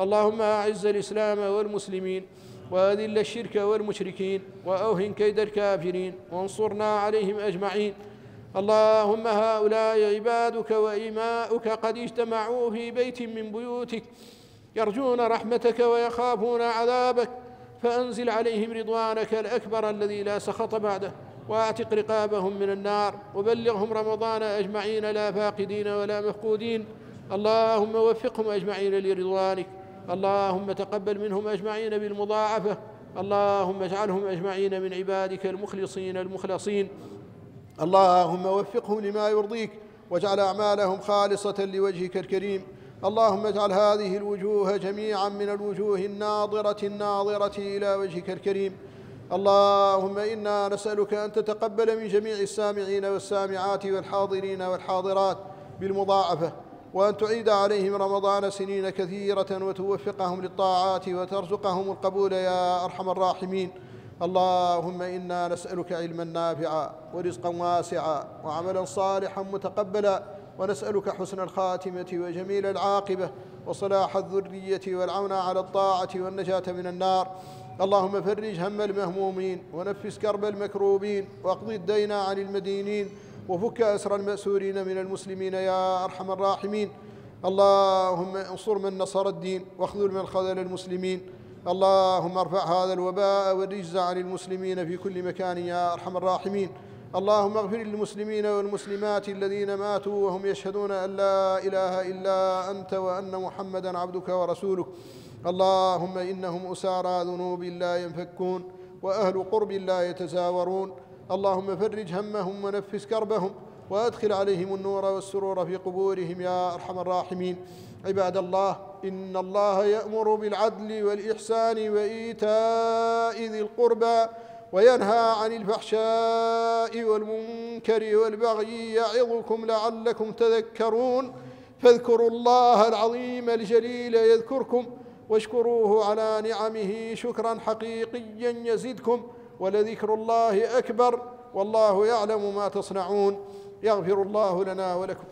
اللهم أعز الإسلام والمسلمين وأذل الشرك والمشركين وأوهن كيد الكافرين وانصرنا عليهم أجمعين اللهم هؤلاء عبادك وإماؤك قد اجتمعوا في بيت من بيوتك يرجون رحمتك ويخافون عذابك فأنزل عليهم رضوانك الأكبر الذي لا سخط بعده واعتق رقابهم من النار وبلغهم رمضان أجمعين لا فاقدين ولا مفقودين اللهم وفقهم أجمعين لرضوانك اللهم تقبل منهم أجمعين بالمضاعفة اللهم اجعلهم أجمعين من عبادك المخلصين المخلصين اللهم وفقهم لما يرضيك واجعل أعمالهم خالصة لوجهك الكريم اللهم اجعل هذه الوجوه جميعا من الوجوه الناظرة الناظرة إلى وجهك الكريم اللهم إنا نسألك أن تتقبل من جميع السامعين والسامعات والحاضرين والحاضرات بالمضاعفة وأن تعيد عليهم رمضان سنين كثيرة وتوفقهم للطاعات وترزقهم القبول يا أرحم الراحمين اللهم إنا نسألك علما نافعا ورزقا واسعا وعملا صالحا متقبلا ونسألك حسن الخاتمة وجميل العاقبة وصلاح الذرية والعون على الطاعة والنجاة من النار اللهم فرج هم المهمومين ونفس كرب المكروبين واقض الدين عن المدينين وفك أسر المأسورين من المسلمين يا أرحم الراحمين اللهم انصر من نصر الدين واخذل من خذل المسلمين اللهم ارفع هذا الوباء والرجز عن المسلمين في كل مكان يا أرحم الراحمين اللهم اغفر للمسلمين والمسلمات الذين ماتوا وهم يشهدون أن لا إله إلا أنت وأن محمدا عبدك ورسولك اللهم إنهم أسارى ذنوب لا ينفكون وأهل قرب لا يتزاورون اللهم فرج همهم ونفس كربهم وادخل عليهم النور والسرور في قبورهم يا ارحم الراحمين عباد الله ان الله يامر بالعدل والاحسان وايتاء ذي القربى وينهى عن الفحشاء والمنكر والبغي يعظكم لعلكم تذكرون فاذكروا الله العظيم الجليل يذكركم واشكروه على نعمه شكرا حقيقيا يزدكم ولذكر الله أكبر والله يعلم ما تصنعون يغفر الله لنا ولكم